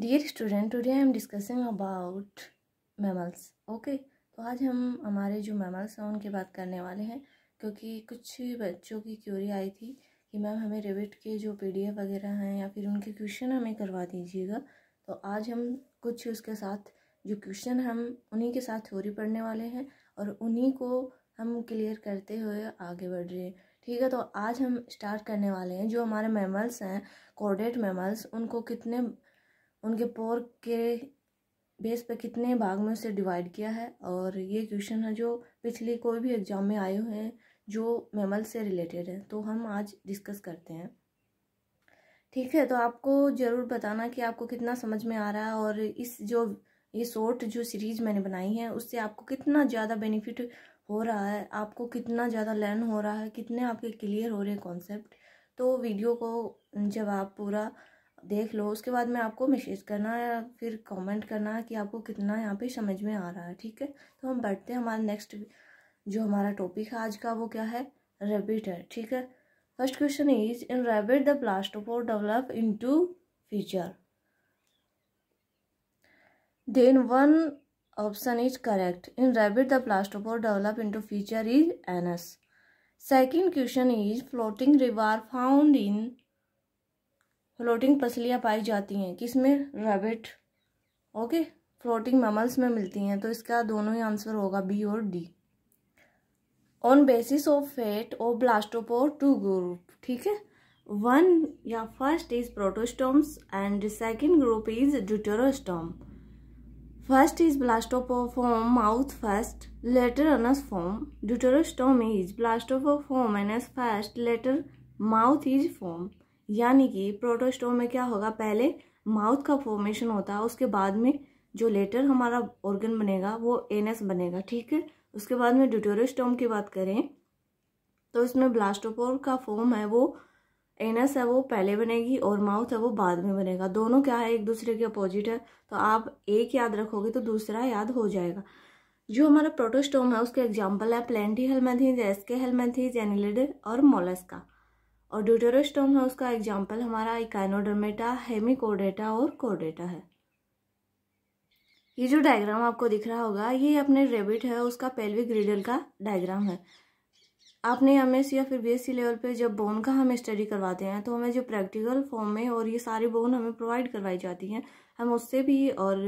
dear student today I am discussing about mammals okay तो आज हम हमारे जो मैमल्स हैं उनकी बात करने वाले हैं क्योंकि कुछ बच्चों की क्यूरी आई थी कि मैम हमें रेविट के जो पीडीएफ वगैरह हैं या फिर उनके क्वेश्चन हमें करवा दीजिएगा तो आज हम कुछ उसके साथ जो क्वेश्चन हम उन्हीं के साथ थ्योरी पढ़ने वाले हैं और उन्हीं को हम क्लियर करते हुए आगे बढ़ रहे हैं ठीक है तो आज हम स्टार्ट करने वाले हैं जो हमारे मैमल्स हैं कॉर्डेट मैमल्स उनको कितने उनके पोर के बेस पे कितने भाग में उसे डिवाइड किया है और ये क्वेश्चन है जो पिछले कोई भी एग्जाम में आए हुए हैं जो मेमल से रिलेटेड है तो हम आज डिस्कस करते हैं ठीक है तो आपको ज़रूर बताना कि आपको कितना समझ में आ रहा है और इस जो ये शॉर्ट जो सीरीज़ मैंने बनाई है उससे आपको कितना ज़्यादा बेनिफिट हो रहा है आपको कितना ज़्यादा लर्न हो रहा है कितने आपके क्लियर हो रहे हैं कॉन्सेप्ट तो वीडियो को जब आप पूरा देख लो उसके बाद में आपको मैसेज करना या फिर कमेंट करना कि आपको कितना यहाँ पे समझ में आ रहा है ठीक है तो हम बैठते हैं हमारा नेक्स्ट जो हमारा टॉपिक है आज का वो क्या है रेबिट है ठीक है first question is in rabbit the blastopore develop into feature then one correct in correct the rabbit the develop develop into feature is anus second question is floating रिवर फाउंड इन फ्लोटिंग पसलियाँ पाई जाती हैं किसमें rebate okay floating ममल्स में मिलती हैं तो इसका दोनों ही आंसर होगा बी और D on basis of fate of blastopore two group ठीक है वन या first is protostomes and second group is deuterostome first is First form mouth first later anus form deuterostome is is form anus first later mouth is form यानी कि protostome में क्या होगा पहले mouth का फॉर्मेशन होता है उसके बाद में जो लेटर हमारा ऑर्गन बनेगा वो एनएस बनेगा ठीक है उसके बाद में ड्यूटोरिस्टोम की बात करें तो इसमें ब्लास्टोपोर का फॉर्म है वो एनएस है वो पहले बनेगी और माउथ है वो बाद में बनेगा दोनों क्या है एक दूसरे के अपोजिट है तो आप एक याद रखोगे तो दूसरा याद हो जाएगा जो हमारा प्रोटोस्टोम है उसके एग्जाम्पल है platyhelminthes aschelminthes annelid और मोलस्का और ड्यूटेरोस्टोम है उसका एग्जाम्पल हमारा इकाइनोडर्मेटा हेमिकोडेटा और कोडेटा है ये जो डायग्राम आपको दिख रहा होगा ये अपने रेबिट है उसका पेल्विक ग्रिडल का डायग्राम है आपने एम या फिर बीएससी लेवल पे जब बोन का हम स्टडी करवाते हैं तो हमें जो प्रैक्टिकल फॉर्म में और ये सारी बोन हमें प्रोवाइड करवाई जाती हैं हम उससे भी और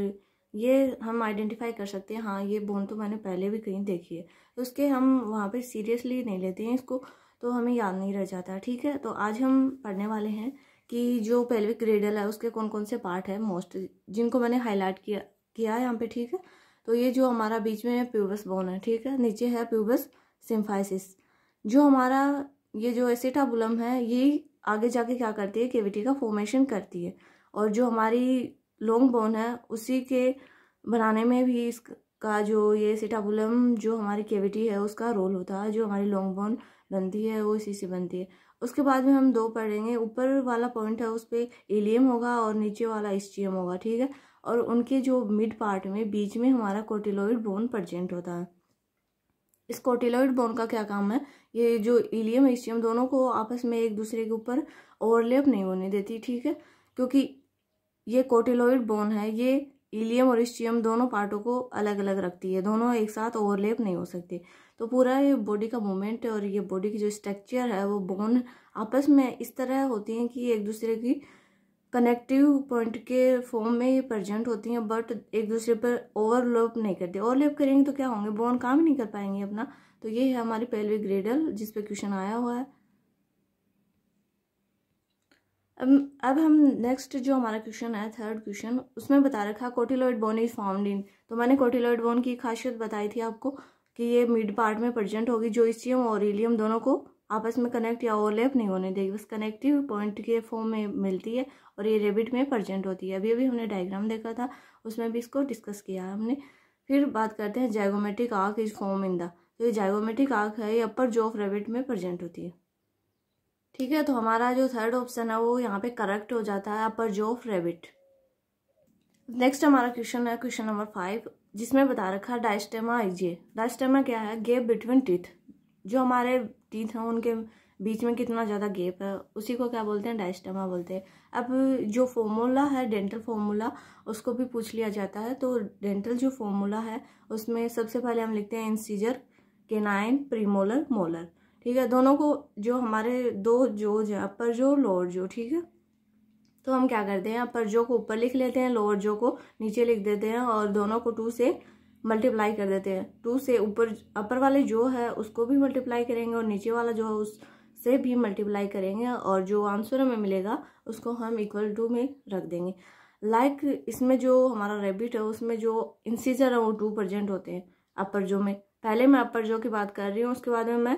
ये हम आइडेंटिफाई कर सकते हैं हाँ ये बोन तो मैंने पहले भी कहीं देखी है उसके हम वहाँ पे सीरियसली नहीं लेते हैं इसको तो हमें याद नहीं रह जाता ठीक है तो आज हम पढ़ने वाले हैं कि जो पेल्विक रेडल है उसके कौन कौन से पार्ट है मोस्ट जिनको मैंने हाईलाइट किया किया है यहाँ पे ठीक है तो ये जो हमारा बीच में प्यूबस बोन है ठीक है नीचे है प्यूबस सिम्फाइसिस जो हमारा ये जो एसिटाबुलम है ये आगे जाके क्या करती है केविटी का फॉर्मेशन करती है और जो हमारी लॉन्ग बोन है उसी के बनाने में भी इसका जो ये सिटाबुलम जो हमारी केविटी है उसका रोल होता है जो हमारी लॉन्ग बोन बनती है वो इसी से बनती है उसके बाद में हम दो पढ़ेंगे ऊपर वाला पॉइंट है उस पर एलियम होगा और नीचे वाला एसटीएम होगा ठीक है और उनके जो मिड पार्ट में बीच में हमारा कोटिलोइड बोन प्रजेंट होता है इस कोटिलोइड बोन का क्या काम है ये जो इलियम एस्टियम दोनों को आपस में एक दूसरे के ऊपर ओवरलेप नहीं होने देती ठीक है क्योंकि ये कोटिलोइड बोन है ये इलियम और इस्टियम दोनों पार्टों को अलग अलग रखती है दोनों एक साथ ओवरलेप नहीं हो सकते तो पूरा ये बॉडी का मूवमेंट और ये बॉडी की जो स्ट्रक्चर है वो बोन आपस में इस तरह होती हैं कि एक दूसरे की कनेक्टिव पॉइंट के फॉर्म में ये प्रजेंट होती हैं बट एक दूसरे पर ओवरलोप नहीं करती ओवरलोप करेंगे तो क्या होंगे बोन काम ही नहीं कर पाएंगे अपना तो ये है हमारी पहली ग्रेडल जिस पर क्वेश्चन आया हुआ है अब अब हम नेक्स्ट जो हमारा क्वेश्चन है थर्ड क्वेश्चन उसमें बता रखा cotyloid bone is found in तो मैंने कोटिलॉइड बोन की खासियत बताई थी आपको कि ये मिड पार्ट में प्रजेंट होगी जो इसियम और इलियम दोनों को आपस में कनेक्ट या ओवरलैप नहीं होने देगी बस कनेक्टिव पॉइंट के फॉर्म में मिलती है और ये रेबिट में प्रजेंट होती है अभी अभी हमने डायग्राम देखा था उसमें भी इसको डिस्कस किया हमने फिर बात करते हैं zygomatic arch is form in the तो ये जाइगोमेट्रिक आर्क है ये अपर जो ऑफ रेबिट में प्रजेंट होती है ठीक है तो हमारा जो थर्ड ऑप्शन है वो यहाँ पे करेक्ट हो जाता है अपर जो ऑफ रेबिट नेक्स्ट हमारा क्वेश्चन है क्वेश्चन नंबर फाइव जिसमें बता रखा है डायस्टेमा आईजे डायस्टेमा क्या है गेप बिटवीन टीथ जो हमारे टीथ हैं उनके बीच में कितना ज़्यादा गेप है उसी को क्या बोलते हैं डायस्टेमा बोलते हैं अब जो फॉर्मूला है डेंटल फॉर्मूला उसको भी पूछ लिया जाता है तो डेंटल जो फॉर्मूला है उसमें सबसे पहले हम लिखते हैं इंसीजर केनाइन प्रीमोलर मोलर ठीक है दोनों को जो हमारे दो जो अपर जो लोअर जो ठीक है तो हम क्या करते हैं अपर जो को ऊपर लिख लेते हैं लोअर जो को नीचे लिख देते हैं और दोनों को टू से मल्टीप्लाई कर देते हैं टू से ऊपर अपर वाले जो है उसको भी मल्टीप्लाई करेंगे और नीचे वाला जो है उससे भी मल्टीप्लाई करेंगे और जो आंसर हमें मिलेगा उसको हम इक्वल टू में रख देंगे लाइक like, इसमें जो हमारा रेबिट है उसमें जो इंसीजर है वो टू प्रजेंट होते हैं अपर जो में पहले मैं अपर जो की बात कर रही हूँ उसके बाद में मैं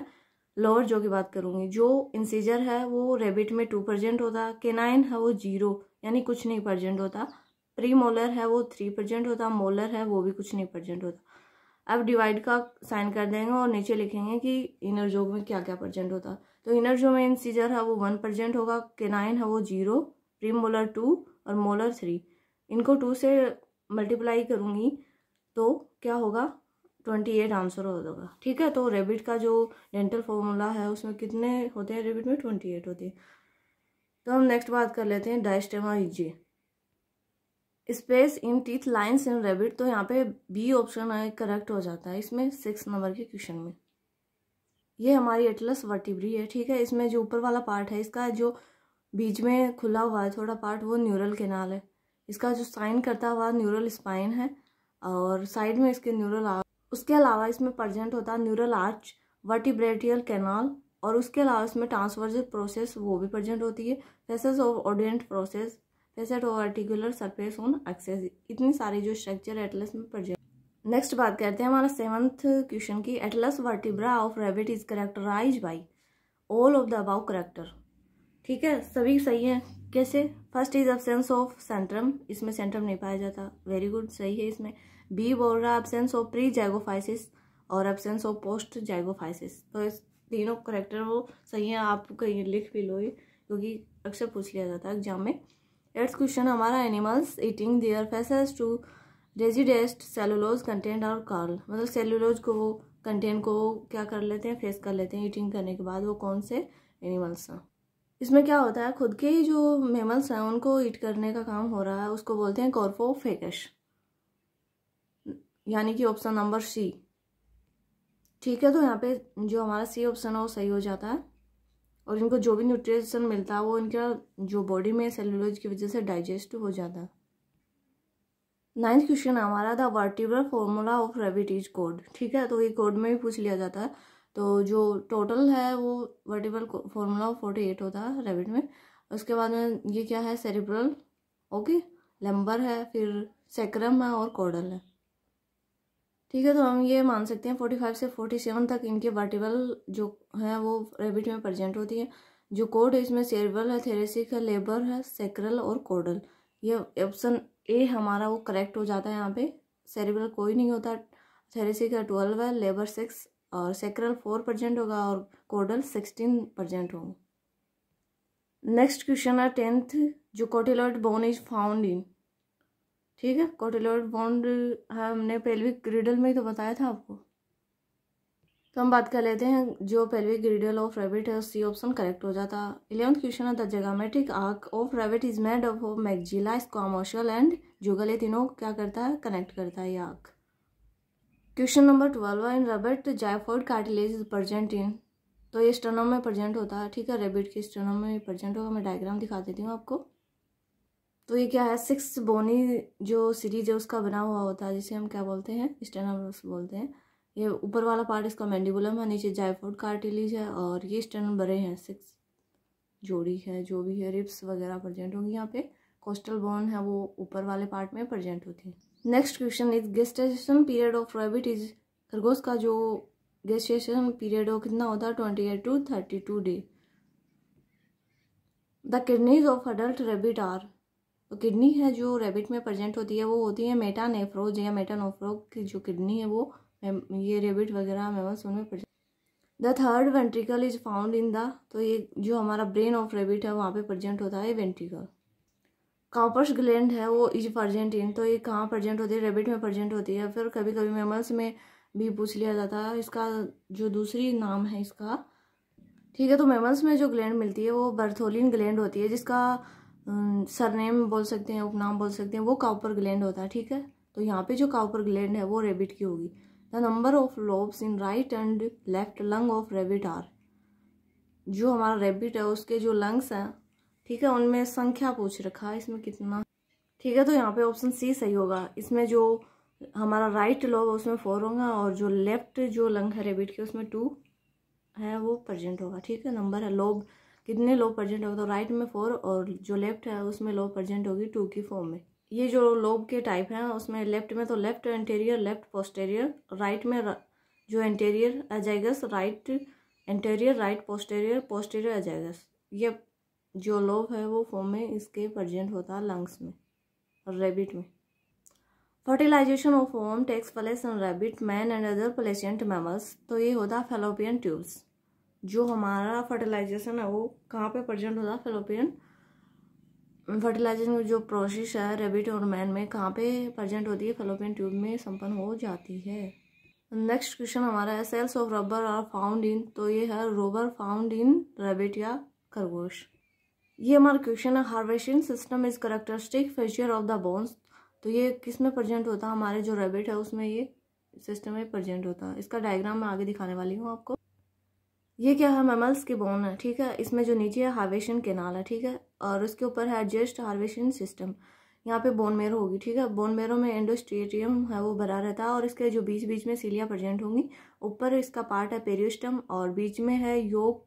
लोअर जो की बात करूंगी जो इंसीजर है वो रेबिट में टू परसेंट होता केनाइन है वो जीरो यानी कुछ नहीं परसेंट होता प्री मोलर है वो थ्री परसेंट होता मोलर है वो भी कुछ नहीं परसेंट होता अब डिवाइड का साइन कर देंगे और नीचे लिखेंगे कि इनर जो में क्या क्या परसेंट होता तो इनर जो में इंसीजर है वो वन परसेंट होगा केनाइन है वो जीरो प्री मोलर टू और मोलर थ्री इनको टू से मल्टीप्लाई करूँगी तो क्या होगा ट्वेंटी एट आंसर हो जाएगा ठीक है तो रेबिट का जो डेंटल फॉर्मूला है उसमें कितने होते हैं रेबिट में ट्वेंटी एट होते हैं तो हम नेक्स्ट बात कर लेते हैं डायस्टेमा जे space in teeth lines in rabbit तो यहाँ पे बी ऑप्शन करेक्ट हो जाता है इसमें सिक्स नंबर के क्वेश्चन में ये हमारी एटलस वर्टिब्री है ठीक है इसमें जो ऊपर वाला पार्ट है इसका जो बीच में खुला हुआ है थोड़ा पार्ट वो न्यूरल केनाल है इसका जो साइन करता हुआ न्यूरल स्पाइन है और साइड में इसके न्यूरल उसके अलावा इसमें प्रजेंट होता है न्यूरल आर्च वर्टिब्रेटियल कैनाल और उसके अलावा इसमें ट्रांसवर्जल प्रोसेस वो भी प्रजेंट होती है facets of odontoid process facet of articular surface on axis इतनी सारी जो स्ट्रक्चर एटलस में प्रजेंट नेक्स्ट बात करते हैं हमारा सेवन्थ क्वेश्चन की atlas vertebra of rabbit is characterize by all of the above character ठीक है सभी सही है कैसे first is absence of centrum इसमें सेंट्रम नहीं पाया जाता वेरी गुड सही है इसमें बी बोल रहा है एबसेंस ऑफ प्री जैगोफाइसिस और एबसेंस ऑफ पोस्ट जैगोफाइसिस तो इस तीनों करेक्टर वो सही है आप कहीं लिख भी लो क्योंकि अक्सर पूछ लिया जाता है एग्जाम में एट्स क्वेश्चन हमारा animals eating their faeces to redigest cellulose content और कार्ल मतलब सेलुलोज को वो कंटेंट को क्या कर लेते हैं फेस कर लेते हैं ईटिंग करने के बाद वो कौन से एनिमल्स हैं इसमें क्या होता है खुद के ही जो मेमल्स हैं उनको ईट करने का काम हो रहा है उसको बोलते हैं कॉर्फो फेकश यानी कि ऑप्शन नंबर सी ठीक है तो यहाँ पे जो हमारा सी ऑप्शन है वो सही हो जाता है और इनको जो भी न्यूट्रिशन मिलता है वो इनका जो बॉडी में सेलुलोज की वजह से डाइजेस्ट हो जाता है नाइन्थ क्वेश्चन हमारा था vertebral formula of rabbit is code ठीक है तो ये कोड में भी पूछ लिया जाता है तो जो टोटल है वो vertebral formula of forty eight होता है रेबिट में उसके बाद में ये क्या है सेरिब्रल ओके लंबर है फिर सेक्रम है और कोडल है ठीक है तो हम ये मान सकते हैं फोर्टी फाइव से फोर्टी सेवन तक इनके वर्टिबल जो है वो रेबिट में प्रजेंट होती है जो कोड है इसमें सेरबल है थेरेसिक है लेबर है सेक्रल और कोडल ये ऑप्शन ए हमारा वो करेक्ट हो जाता है यहाँ पे सेरेबल कोई नहीं होता थेरेसिक है ट्वेल्व है लेबर सिक्स और सेक्रल फोर परसेंट होगा और कोडल सिक्सटीन परसेंट होगा नेक्स्ट क्वेश्चन है टेंथ जो cotyloid bone is found in ठीक है कोटिलोड बॉन्ड हमने पेल्विक ग्रिडल में ही तो बताया था आपको तो हम बात कर लेते हैं जो पेल्विक ग्रिडल ऑफ रेबिट है सी ऑप्शन करेक्ट हो जाता इलेवंथ क्वेश्चन है the zygomatic arch of rabbit is made of maxilla squamosal and jugal ये तीनों क्या करता है कनेक्ट करता है ये arch question number twelve in rabbit xiphoid cartilage is present in तो ये स्टनों में प्रजेंट होता है ठीक है रेबिट के स्टनों में प्रजेंट होगा मैं डायग्राम दिखा देती हूँ आपको तो ये क्या है सिक्स बोनी जो सीरीज है उसका बना हुआ होता है जिसे हम क्या बोलते हैं स्टेनोब्रस बोलते हैं ये ऊपर वाला पार्ट इसका मैंडिबुलम है नीचे जायफोड कार्टिलीज है और ये स्टेनम बड़े हैं सिक्स जोड़ी है जो भी है रिप्स वगैरह प्रजेंट होंगी यहाँ पे कोस्टल बोन है वो ऊपर वाले पार्ट में प्रजेंट होती है next question is gestation period of rabbit is खरगोश का जो गेस्टेशन पीरियड हो कितना होता है twenty eight to thirty two day the kidneys of adult rabbit are तो किडनी है जो रेबिट में प्रजेंट होती है वो होती है मेटानेफ्रोज या मेटानोफ्रोज की जो किडनी है वो ये रेबिट वगैरह मेमल्स उनमें present the third ventricle is found in the तो ये जो हमारा ब्रेन ऑफ रेबिट है वहाँ पे प्रजेंट होता है वेंट्रिकल कॉपर्स ग्लैंड है वो इज प्रजेंट इन तो ये कहाँ प्रजेंट होती है रेबिट में प्रजेंट होती है फिर कभी कभी मेमल्स में भी पूछ लिया जाता है इसका जो दूसरी नाम है इसका ठीक है तो मेमल्स में जो ग्लैंड मिलती है वो बर्थोलिन ग्लैंड होती है जिसका सरनेम बोल सकते हैं उपनाम बोल सकते हैं वो काउपर ग्लैंड होता है ठीक है तो यहाँ पे जो काउपर ग्लैंड है वो रेबिट की होगी the number of lobes in right and left lung of rabbit are जो हमारा रेबिट है उसके जो लंग्स हैं ठीक है उनमें संख्या पूछ रखा है इसमें कितना ठीक है तो यहाँ पे ऑप्शन सी सही होगा इसमें जो हमारा राइट लोब उसमें फोर होगा और जो लेफ्ट जो लंग है रेबिट के उसमें टू है वो प्रजेंट होगा ठीक है नंबर है लोब कितने लो प्रजेंट होगा तो राइट में फोर और जो लेफ्ट है उसमें लो प्रजेंट होगी टू की फॉर्म में ये जो लोब के टाइप हैं उसमें लेफ्ट में तो left anterior left posterior right में जो anterior azygous right anterior right posterior posterior azygous ये जो लोब है वो फॉर्म में इसके प्रजेंट होता है लंग्स में और रेबिट में fertilization of home takes place in rabbit man and other placental mammals तो ये होता फेलोपियन ट्यूब्स जो हमारा फर्टिलाइजेशन है वो कहाँ पे प्रजेंट होता है फेलोपियन फर्टिलाइजेशन जो प्रोसेस है रेबिट और मैन में कहाँ पे प्रजेंट होती है फेलोपियन ट्यूब में संपन्न हो जाती है नेक्स्ट क्वेश्चन हमारा है cells of rubber are found in तो ये है रोबर फाउंड इन रेबिट या खरगोश ये हमारा क्वेश्चन है Haversian system is characteristic feature of the bones तो ये किस में प्रजेंट होता है हमारे जो रेबिट है उसमें ये सिस्टम में प्रजेंट होता है इसका डायग्राम मैं आगे दिखाने वाली हूँ आपको ये क्या है मेमल्स के बोन है ठीक है इसमें जो नीचे है हार्वेशन केनाल है ठीक है और उसके ऊपर है एडजस्ट हार्वेशन सिस्टम यहाँ पे बोन मेरो होगी ठीक है बोन मेरो में एंडोस्ट्रेटियम है वो भरा रहता है और इसके जो बीच बीच में सीलिया प्रजेंट होंगी ऊपर इसका पार्ट है पेरियोस्टम और बीच में है योग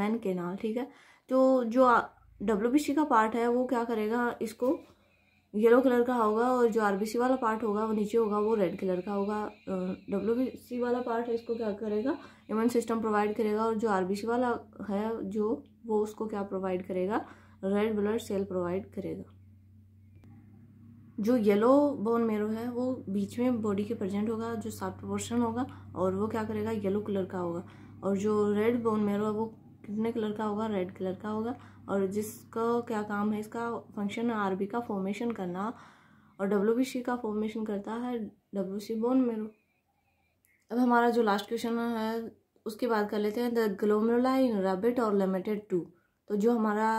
मैन केनाल ठीक है तो जो डब्ल्यू का पार्ट है वो क्या करेगा इसको येलो कलर का होगा और जो आरबीसी वाला पार्ट होगा वो नीचे होगा वो रेड कलर का होगा डब्ल्यूबीसी वाला पार्ट है इसको क्या करेगा इम्यून सिस्टम प्रोवाइड करेगा और जो आरबीसी वाला है जो वो उसको क्या प्रोवाइड करेगा रेड ब्लड सेल प्रोवाइड करेगा जो येलो बोन मेरो है वो बीच में बॉडी के प्रेजेंट होगा जो सात पोर्शन होगा और वो क्या करेगा येलो कलर का होगा और जो रेड बोन मेरो है वो कितने कलर का होगा रेड कलर का होगा और जिसका क्या काम है इसका फंक्शन आर बी का फॉर्मेशन करना और डब्ल्यू बी सी का फॉर्मेशन करता है डब्ल्यू सी बोन मेरो अब हमारा जो लास्ट क्वेश्चन है उसके बाद कर लेते हैं द ग्लोमेरुलाई इन रेबिट और लिमिटेड टू तो जो हमारा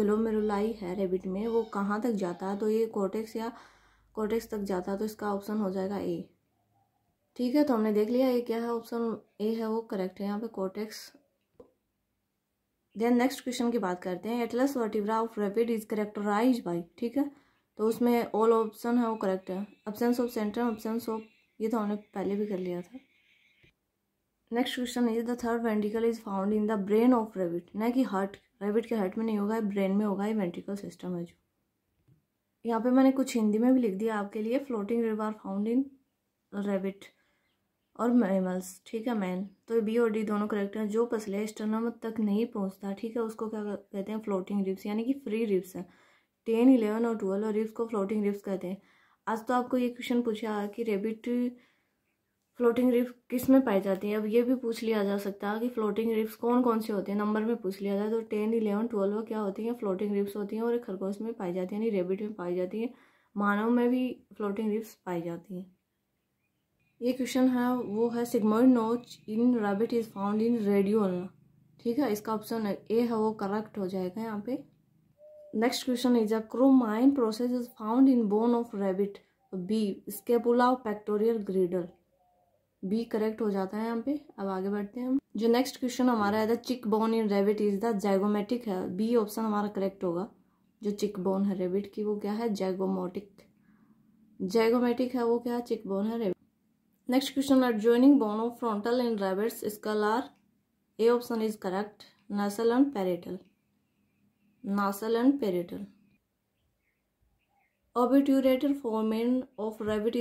ग्लोमेरुलाई है रेबिट में वो कहाँ तक जाता है तो ये कोटेक्स या कोटेक्स तक जाता है तो इसका ऑप्शन हो जाएगा ए ठीक है तो हमने देख लिया ये क्या है ऑप्शन ए है वो करेक्ट है यहाँ पे कोटेक्स देन नेक्स्ट क्वेश्चन की बात करते हैं atlas vertebra of rabbit is characterize by ठीक है तो उसमें ऑल ऑप्शन है वो करेक्ट है option of centre option of ये तो हमने पहले भी कर लिया था next question is the third ventricle is found in the brain of rabbit ना कि हार्ट रेबिट के हार्ट में नहीं होगा ब्रेन में होगा ये वेंटिकल सिस्टम है जो यहाँ पे मैंने कुछ हिंदी में भी लिख दिया आपके लिए फ्लोटिंग रिवर फाउंड इन रेबिट और मैमल्स ठीक है मैन तो बी और डी दोनों करेक्ट हैं जो पसले स्टर्नम तक नहीं पहुंचता ठीक है उसको क्या कहते हैं फ्लोटिंग रिप्स यानी कि फ्री रिप्स है टेन इलेवन और ट्वेल्व और रिप्स को फ्लोटिंग रिप्स कहते हैं आज तो आपको ये क्वेश्चन पूछा कि रेबिट फ्लोटिंग रिप्स किस में पाई जाती है अब ये भी पूछ लिया जा सकता है कि फ्लोटिंग रिप्स कौन कौन से होते हैं नंबर में पूछ लिया जाए तो टेन इलेवन ट्वेल्व क्या होती हैं फ्लोटिंग रिप्स होती हैं और खरगोश में पाई जाती है यानी रेबिट में पाई जाती है मानव में भी फ्लोटिंग रिप्स पाई जाती हैं ये क्वेश्चन है वो है sigmoid notch in rabbit is found in radial ठीक है इसका ऑप्शन ए है वो करेक्ट हो जाएगा यहाँ पे next question is acromion process is found in bone of rabbit B scapula of pectoral girdle B correct हो जाता है यहाँ पे अब आगे बढ़ते हैं हम जो नेक्स्ट क्वेश्चन हमारा है the cheek bone in rabbit is the zygomatic है बी ऑप्शन हमारा करेक्ट होगा जो चिक बोन है रेबिट की वो क्या है जैगोमोटिक जैगोमेटिक है वो क्या है चिक बोन है rabbit next question are joining of frontal and rabbit's skull are A option is correct nasal and parietal nasal and parietal obturator foramen of rebate